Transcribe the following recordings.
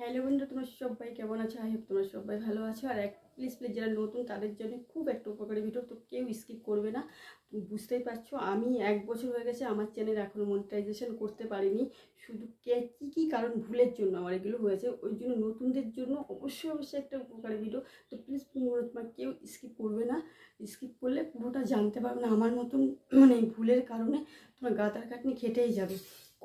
hello বন্ধু তোমার সবাই কেমন আছো আই হোপ তোমার সবাই ভালো আছো আর এক প্লিজ প্লিজ যারা নতুন তাদের জন্য খুব একটা উপকারী ভিডিও তো কেউ স্কিপ করবে না বুঝতেই পারছো আমি এক বছর হয়ে গেছে আমার চ্যানেল এখনও মনিটাইজেশন করতে পারিনি শুধু কে কী কী কারণ ভুলের জন্য আমার এগুলো হয়েছে ওই জন্য নতুনদের জন্য অবশ্যই অবশ্যই একটা উপকারী ভিডিও তো প্লিজ তোমার কেউ স্কিপ করবে না স্কিপ করলে পুরোটা জানতে পারবে না আমার মতন মানে ভুলের কারণে তোমার গাতার কাটনি খেটেই যাবে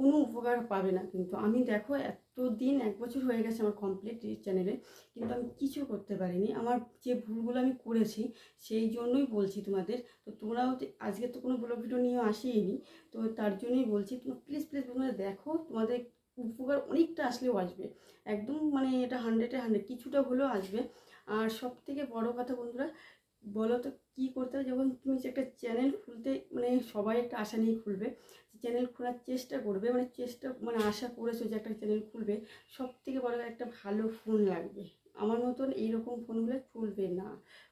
কোনো উপকার পাবে না কিন্তু আমি দেখো এত দিন এক বছর হয়ে গেছে আমার কমপ্লিট চ্যানেলে কিন্তু আমি কিছু করতে পারিনি আমার যে ভুলগুলো আমি করেছি সেই জন্যই বলছি তোমাদের তো তোমরাও আজকে তো কোনো ব্লগ ভিডিও নিয়ে আসেইনি তো তার জন্যই বলছি তোমরা প্লিজ প্লিজ তোমরা দেখো তোমাদের উপকার অনেকটা আসলেও আসবে একদম মানে এটা হান্ড্রেডে হান্ড্রেড কিছুটা হলেও আসবে আর সব থেকে বড়ো কথা বন্ধুরা বলো তো কী করতে হবে যখন তুমি একটা চ্যানেল খুলতে মানে সবাই একটা আশা নিয়ে খুলবে চ্যানেল খোলার চেষ্টা করবে মানে চেষ্টা মানে আশা করেছো যে একটা চ্যানেল খুলবে সব থেকে বড় একটা ভালো ফোন লাগবে আমার মতন এইরকম ফোনগুলো চলবে না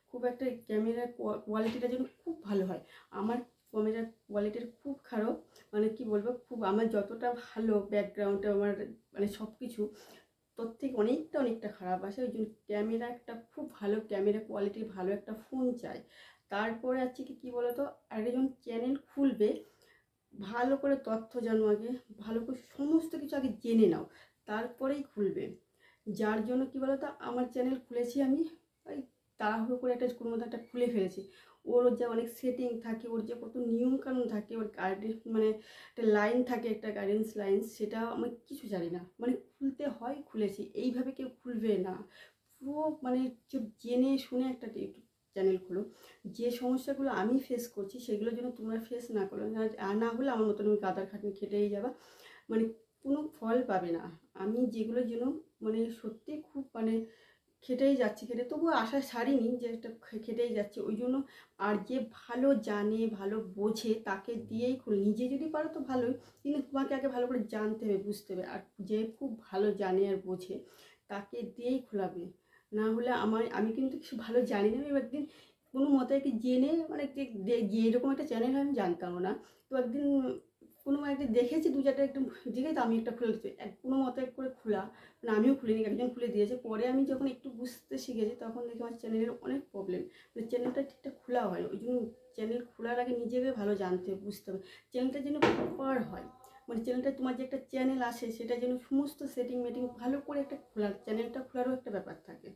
খুব একটা ক্যামেরার কোয়ালিটিটা যেন খুব ভালো হয় আমার ক্যামেরার কোয়ালিটির খুব খারাপ মানে কি বলবো খুব আমার যতটা ভালো ব্যাকগ্রাউন্ড আমার মানে সব কিছু তোর থেকে অনেকটা অনেকটা খারাপ আসে ওই জন্য ক্যামেরা একটা খুব ভালো ক্যামেরা কোয়ালিটির ভালো একটা ফোন চাই তারপরে আছে কি বলতো আরেকজন চ্যানেল খুলবে ভালো করে তথ্য জানো আগে ভালো করে সমস্ত কিছু আগে জেনে নাও তারপরেই খুলবে যার জন্য কী বলো তো আমার চ্যানেল খুলেছি আমি ওই তাড়াহুড়ো করে একটা কোনো মতো একটা খুলে ফেলেছি ওর যে অনেক সেটিং থাকে ওর যে কত নিয়মকানুন থাকে ওর গাইডেন্স মানে একটা লাইন থাকে একটা গাইডেন্স লাইন সেটা আমি কিছু জানি না মানে খুলতে হয় খুলেছি এইভাবে কেউ খুলবে না পুরো মানে জেনে শুনে একটা চ্যানেল খুলুন যে সমস্যাগুলো আমি ফেস করছি সেগুলোর জন্য তোমরা ফেস না করো আর না হলে আমার মতন আমি গাদার খাটনি খেটেই যাবা মানে কোনো ফল পাবে না আমি যেগুলোর জন্য মানে সত্যি খুব মানে খেটেই যাচ্ছি খেটে তবুও আশা সারিনি যে একটা খেটেই যাচ্ছে ওই জন্য আর যে ভালো জানে ভালো বোঝে তাকে দিয়েই খুল নিজে যদি পারো তো ভালোই কিন্তু তোমাকে আগে ভালো করে জানতে হবে বুঝতে হবে আর যে খুব ভালো জানে আর বোঝে তাকে দিয়েই খোলাবে না হলে আমার আমি কিন্তু কিছু ভালো জানি না আমি একদিন কোনো মতে একটি জেনে মানে এরকম একটা চ্যানেল আমি জানতাম না তো একদিন কোনো মানে দেখেছি দু চারটা একটু তো আমি একটা খুলেছি কোনো মতে করে খোলা মানে আমিও খুলিনি একজন খুলে দিয়েছে পরে আমি যখন একটু বুঝতে শিখেছি তখন দেখি আমার চ্যানেলের অনেক প্রবলেম মানে চ্যানেলটা ঠিকঠাক খোলা হয় ওই জন্য চ্যানেল খোলার আগে নিজেকে ভালো জানতে বুঝতে হবে চ্যানেলটা যেন প্রপার হয় মানে চ্যানেলটা তোমার যে একটা চ্যানেল আছে সেটা যেন সমস্ত সেটিং মেটিং ভালো করে একটা খোলার চ্যানেলটা খোলারও একটা ব্যাপার থাকে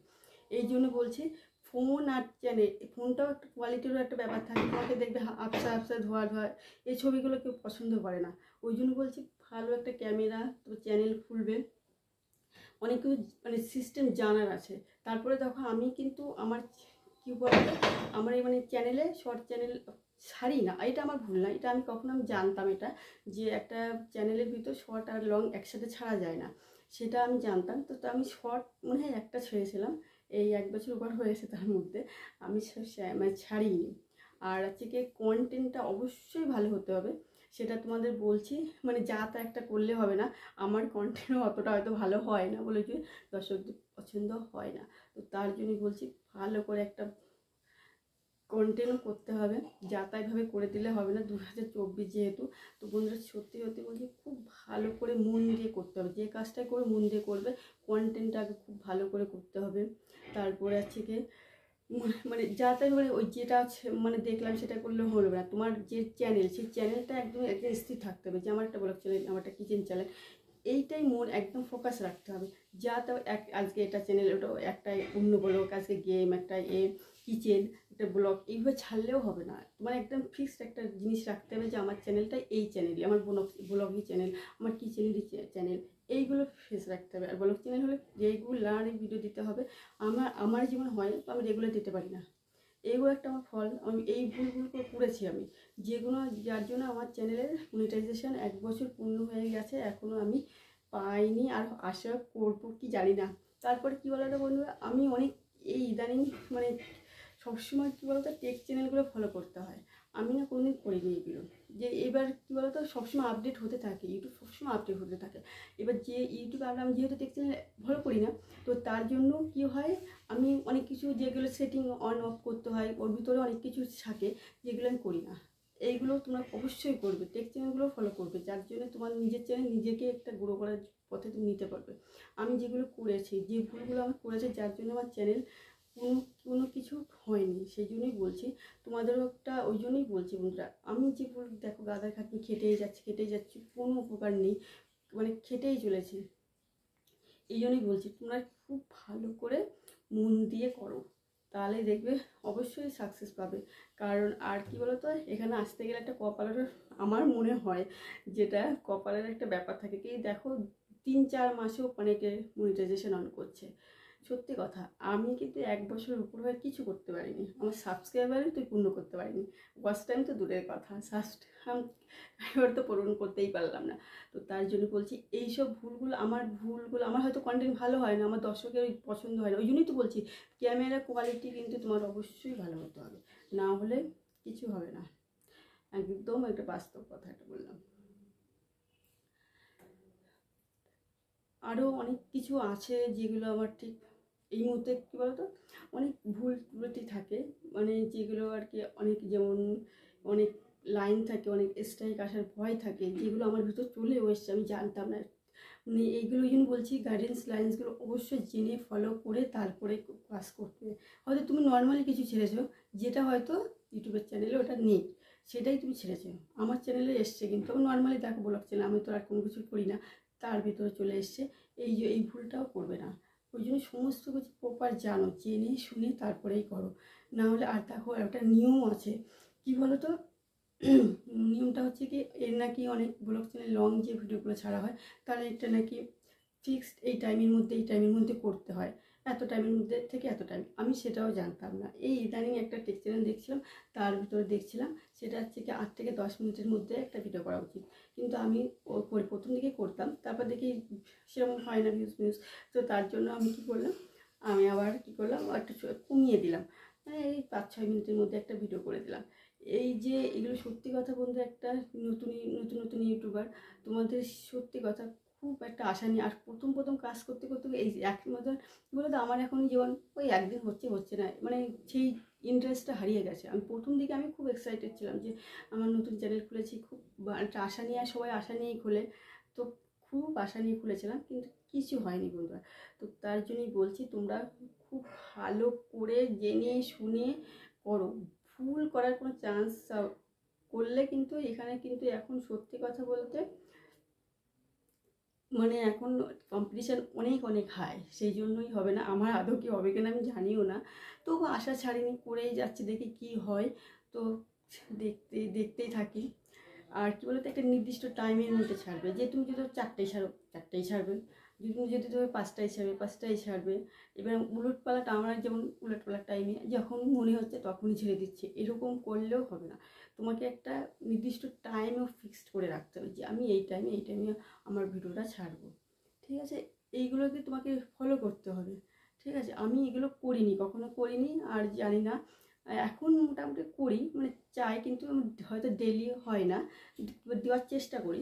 এই জন্য বলছি ফোন আর চ্যানেল ফোনটাও একটা কোয়ালিটিরও একটা ব্যাপার থাকে তোমাকে দেখবে আপসা আপসা ধোয়া ধোয়া এই ছবিগুলো কেউ পছন্দ করে না ওই জন্য বলছি ভালো একটা ক্যামেরা তো চ্যানেল খুলবে অনেক কিছু মানে সিস্টেম জানার আছে তারপরে দেখো আমি কিন্তু আমার কী বলতো আমার এই মানে চ্যানেলে শর্ট চ্যানেল ছাড়ি না এটা আমার ভুল না এটা আমি কখনো আমি জানতাম এটা যে একটা চ্যানেলের ভিতর শর্ট আর লং একসাথে ছাড়া যায় না সেটা আমি জানতাম তো আমি শর্ট মনে হয় একটা ছেড়েছিলাম এই এক বছর উপর হয়েছে তার মধ্যে আমি মানে ছাড়িনি আর হচ্ছে কি কন্টেন্টটা অবশ্যই ভালো হতে হবে সেটা তোমাদের বলছি মানে যা তা একটা করলে হবে না আমার কন্টেন্ট অতটা হয়তো ভালো হয় না বলে যে দর্শকদের পছন্দ হয় না তো তার জন্যই বলছি ভালো করে একটা কন্টেন্টও করতে হবে যাতায়াতভাবে করে দিলে হবে না দু হাজার চব্বিশ যেহেতু তো বন্ধুরা সত্যি সত্যি বলছি খুব ভালো করে মন দিয়ে করতে হবে যে কাজটাই করে মন দিয়ে করবে কন্টেন্টটা আগে খুব ভালো করে করতে হবে তারপরে আছে কি মানে যাতে মানে ওই যেটা মানে দেখলাম সেটা করলে হলো না তোমার যে চ্যানেল সেই চ্যানেলটা একদম একদম স্থির থাকতে হবে যে আমার একটা ব্লগ চ্যানেল আমার একটা কিচেন চ্যানেল এইটাই মন একদম ফোকাস রাখতে হবে যাতে এক আজকে এটা চ্যানেল ওটা একটা অন্য ব্লগ আজকে গেম একটা এ কিচেন একটা ব্লগ এইভাবে ছাড়লেও হবে না তোমার মানে একদম ফিক্সড একটা জিনিস রাখতে হবে যে আমার চ্যানেলটা এই চ্যানেলই আমার ব্লগ ব্লগই চ্যানেল আমার কিচেনেরই চ্যানেল এইগুলো ফেস রাখতে হবে আর ব্লগ চ্যানেল হলে যেইগুলো রেগুলার ভিডিও দিতে হবে আমার আমার জীবন হয় তো আমি রেগুলার দিতে পারি না এইগুলো একটা আমার ফল আমি এই ভুলগুলো করেছি আমি যেগুলো যার জন্য আমার চ্যানেলের মনিটাইজেশন এক বছর পূর্ণ হয়ে গেছে এখনও আমি পাইনি আর আশা করবো কি জানি না তারপরে কী বলো বন্ধুরা আমি অনেক এই ইদানিং মানে সবসময় কী বলতো টেক চ্যানেলগুলো ফলো করতে হয় আমি না কোনো দিন করিনি এগুলো যে এবার কী বলতো সবসময় আপডেট হতে থাকে ইউটিউব সবসময় আপডেট হতে থাকে এবার যে ইউটিউব আমরা আমি যেহেতু টেক চ্যানেল ফলো করি না তো তার জন্য কি হয় আমি অনেক কিছু যেগুলো সেটিং অন অফ করতে হয় ওর ভিতরে অনেক কিছু থাকে যেগুলো আমি করি না এইগুলো তোমরা অবশ্যই করবে টেক চ্যানেলগুলো ফলো করবে যার জন্য তোমার নিজের চ্যানেল নিজেকে একটা গ্রো করার পথে তুমি নিতে পারবে আমি যেগুলো করেছি যে ভুলগুলো আমি করেছি যার জন্য আমার চ্যানেল কোনো কোনো কিছু হয়নি সেই জন্যই বলছি তোমাদেরও একটা ওই জন্যই বলছি বন্ধুরা আমি যে বলি দেখো গাদার খাটনি খেটেই যাচ্ছি খেটেই যাচ্ছি কোনো উপকার নেই মানে খেটেই চলেছি এই জন্যই বলছি তোমরা খুব ভালো করে মন দিয়ে করো তাহলে দেখবে অবশ্যই সাকসেস পাবে কারণ আর কি তো এখানে আসতে গেলে একটা কপালের আমার মনে হয় যেটা কপালের একটা ব্যাপার থাকে কি দেখো তিন চার মাসেও অনেকে মনিটাইজেশন অন করছে সত্যি কথা আমি কিন্তু এক বছরের উপর হয়ে কিছু করতে পারিনি আমার সাবস্ক্রাইবারই তুই পূর্ণ করতে পারিনি ওয়াচ টাইম তো দূরের কথা সাবস্ক্রাইবার তো পূরণ করতেই পারলাম না তো তার জন্য বলছি এই সব ভুলগুলো আমার ভুলগুলো আমার হয়তো কন্টেন্ট ভালো হয় না আমার দর্শকের পছন্দ হয় না ওই জন্যই তো বলছি ক্যামেরা কোয়ালিটি কিন্তু তোমার অবশ্যই ভালো হতে হবে না হলে কিছু হবে না একদম একটা বাস্তব কথা এটা বললাম আরও অনেক কিছু আছে যেগুলো আমার ঠিক এই মুহূর্তে কী বলতো অনেক ভুল ত্রুটি থাকে মানে যেগুলো আর কি অনেক যেমন অনেক লাইন থাকে অনেক স্ট্রাইক আসার ভয় থাকে যেগুলো আমার ভিতর চলেও এসছে আমি জানতাম না মানে এইগুলো যেন বলছি গাইডেন্স লাইন্সগুলো অবশ্যই জেনে ফলো করে তারপরে পাস করতে হয়তো তুমি নর্মালি কিছু ছেড়েছো যেটা হয়তো ইউটিউবের চ্যানেলে ওটা নেই সেটাই তুমি ছেড়েছো আমার চ্যানেলে এসছে কিন্তু আমি নর্মালি দেখো ব্লগ চ্যানেল আমি তো আর কোনো কিছু করি না তার ভিতরে চলে এসছে এই যে এই ভুলটাও করবে না ওই জন্য সমস্ত কিছু প্রপার জানো জেনে শুনে তারপরেই করো না হলে আর দেখো একটা নিয়ম আছে কি বলো তো নিয়মটা হচ্ছে কি এর নাকি অনেক ব্লগ চ্যানেল লং যে ভিডিওগুলো ছাড়া হয় তারা এটা নাকি ফিক্সড এই টাইমের মধ্যে এই টাইমের মধ্যে করতে হয় এত টাইমের মধ্যে থেকে এত টাইম আমি সেটাও জানতাম না এই ইদানিং একটা টেক চ্যানেল দেখছিলাম তার ভিতরে দেখছিলাম সেটা হচ্ছে কি আট থেকে দশ মিনিটের মধ্যে একটা ভিডিও করা উচিত কিন্তু আমি ও প্রথম দিকে করতাম তারপর দেখি সেরকম হয় না ভিউজ ভিউজ তো তার জন্য আমি কি করলাম আমি আবার কি করলাম একটা কমিয়ে দিলাম মানে এই পাঁচ ছয় মিনিটের মধ্যে একটা ভিডিও করে দিলাম এই যে এগুলো সত্যি কথা বলতে একটা নতুন নতুন নতুন ইউটিউবার তোমাদের সত্যি কথা খুব একটা আশা নিয়ে আর প্রথম প্রথম কাজ করতে করতে এই এক মতন বলে তো আমার এখন জীবন ওই একদিন হচ্ছে হচ্ছে না মানে সেই ইন্টারেস্টটা হারিয়ে গেছে আমি প্রথম দিকে আমি খুব এক্সাইটেড ছিলাম যে আমার নতুন চ্যানেল খুলেছি খুব একটা আশা নিয়ে সবাই আশা নিয়েই খুলে তো খুব আশা নিয়ে খুলেছিলাম কিন্তু কিছু হয়নি বন্ধুরা তো তার জন্যই বলছি তোমরা খুব ভালো করে জেনে শুনে করো ভুল করার কোনো চান্স করলে কিন্তু এখানে কিন্তু এখন সত্যি কথা বলতে মানে এখন কম্পিটিশান অনেক অনেক হাই সেই জন্যই হবে না আমার আদৌ কি হবে কিনা আমি জানিও না তবু আশা ছাড়িনি করেই যাচ্ছি দেখি কি হয় তো দেখতে দেখতেই থাকি আর কি বলতো একটা নির্দিষ্ট টাইমের মধ্যে ছাড়বে যে তুমি যদি চারটেই ছাড়ো চারটেই ছাড়বে তুমি যদি তুমি পাঁচটায় ছাড়বে পাঁচটায় ছাড়বে এবার উলট পালাটা আমার যেমন উলট পালার টাইমে যখন মনে হচ্ছে তখনই ছেড়ে দিচ্ছে এরকম করলেও হবে না তোমাকে একটা নির্দিষ্ট টাইমও ফিক্সড করে রাখতে হবে যে আমি এই টাইমে এই টাইমে আমার ভিডিওটা ছাড়বো ঠিক আছে এইগুলোকে তোমাকে ফলো করতে হবে ঠিক আছে আমি এগুলো করিনি কখনো করিনি আর জানি না এখন মোটামুটি করি মানে চাই কিন্তু হয়তো ডেলি হয় না দেওয়ার চেষ্টা করি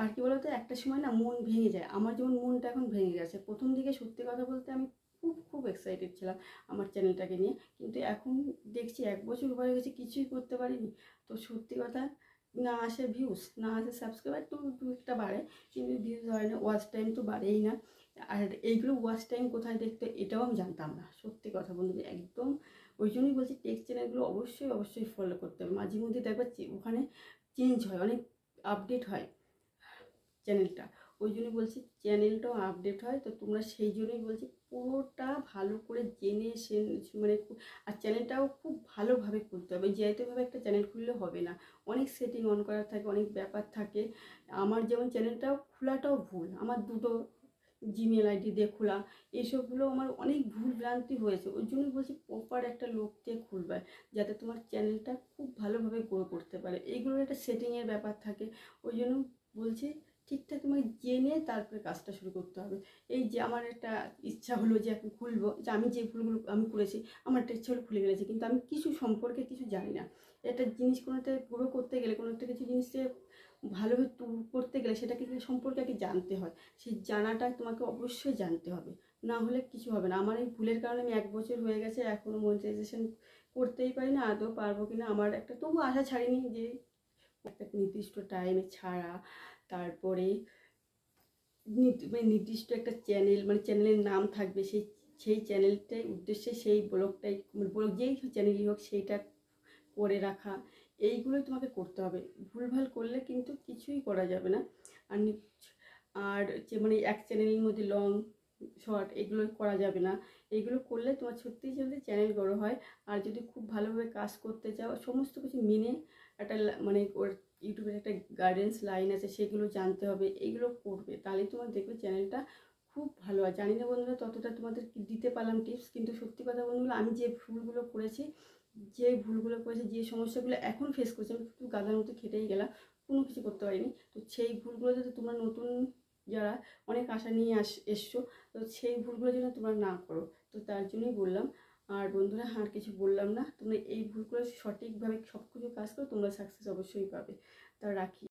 আর কি বলতো একটা সময় না মন ভেঙে যায় আমার যেমন মনটা এখন ভেঙে গেছে প্রথম দিকে সত্যি কথা বলতে আমি খুব খুব এক্সাইটেড ছিলাম আমার চ্যানেলটাকে নিয়ে কিন্তু এখন দেখছি এক বছর হয়ে গেছে কিছুই করতে পারিনি তো সত্যি কথা না আসে ভিউজ না আসে সাবস্ক্রাইবার তো দু একটা বাড়ে কিন্তু ভিউজ হয় না ওয়াচ টাইম তো বাড়েই না আর এইগুলো ওয়াচ টাইম কোথায় দেখতে এটাও আমি জানতাম না সত্যি কথা যে একদম ওই জন্যই বলছি টেক চ্যানেলগুলো অবশ্যই অবশ্যই ফলো করতে হবে মাঝে মধ্যে দেখবার ওখানে চেঞ্জ হয় অনেক আপডেট হয় চ্যানেলটা ওই জন্যই বলছি চ্যানেলটাও আপডেট হয় তো তোমরা সেই জন্যই বলছি পুরোটা ভালো করে জেনে সে মানে আর চ্যানেলটাও খুব ভালোভাবে খুলতে হবে যেহেতুভাবে একটা চ্যানেল খুললে হবে না অনেক সেটিং অন করার থাকে অনেক ব্যাপার থাকে আমার যেমন চ্যানেলটাও খোলাটাও ভুল আমার দুটো জিমেল আইডি দিয়ে খোলা এইসবগুলো আমার অনেক ভুল ভ্রান্তি হয়েছে ওই জন্য বলছি প্রপার একটা লোক দিয়ে খুলবে যাতে তোমার চ্যানেলটা খুব ভালোভাবে গ্রো করতে পারে এইগুলোর একটা সেটিংয়ের ব্যাপার থাকে ওই জন্য বলছি ঠিকঠাক তোমাকে জেনে তারপরে কাজটা শুরু করতে হবে এই যে আমার একটা ইচ্ছা হলো যে এখন খুলবো যে আমি যে ফুলগুলো আমি করেছি আমার একটা ইচ্ছা হলো খুলে গেছে কিন্তু আমি কিছু সম্পর্কে কিছু জানি না একটা জিনিস কোনোটা পুরো করতে গেলে কোনো একটা কিছু জিনিসকে ভালোভাবে করতে গেলে সেটাকে সম্পর্কে আগে জানতে হয় সেই জানাটা তোমাকে অবশ্যই জানতে হবে না হলে কিছু হবে না আমার এই ভুলের কারণে আমি এক বছর হয়ে গেছে এখনও মনিটাইজেশন করতেই পারি না আদৌ পারবো কি না আমার একটা তবু আশা ছাড়িনি যে একটা নির্দিষ্ট টাইমে ছাড়া তারপরে মানে নির্দিষ্ট একটা চ্যানেল মানে চ্যানেলের নাম থাকবে সেই সেই চ্যানেলটাই উদ্দেশ্যে সেই ব্লগটাই মানে ব্লগ যেই চ্যানেলই হোক সেইটা করে রাখা এইগুলোই তোমাকে করতে হবে ভুলভাল করলে কিন্তু কিছুই করা যাবে না আর আর যে মানে এক চ্যানেলের মধ্যে লং শর্ট এগুলো করা যাবে না এগুলো করলে তোমার সত্যিই যদি চ্যানেল বড়ো হয় আর যদি খুব ভালোভাবে কাজ করতে চাও সমস্ত কিছু মেনে একটা মানে ওর ইউটিউবের একটা গাইডেন্স লাইন আছে সেগুলো জানতে হবে এইগুলো করবে তাহলে তোমার দেখবে চ্যানেলটা খুব ভালো আর জানি না বন্ধুরা ততটা তোমাদের দিতে পারলাম টিপস কিন্তু সত্যি কথা বন্ধুগুলো আমি যে ভুলগুলো করেছি যে ভুলগুলো করেছি যে সমস্যাগুলো এখন ফেস করছি আমি একটু গাধার মতো খেটেই গেলাম কোনো কিছু করতে পারিনি তো সেই ভুলগুলো যদি তোমরা নতুন যারা অনেক আশা নিয়ে আস এসছো তো সেই ভুলগুলো যেন তোমরা না করো তো তার জন্যই বললাম আর বন্ধুরা আর কিছু বললাম না তোমরা এই ভুল করে সঠিকভাবে সব কিছু কাজ করো তোমরা সাকসেস অবশ্যই পাবে তা রাখি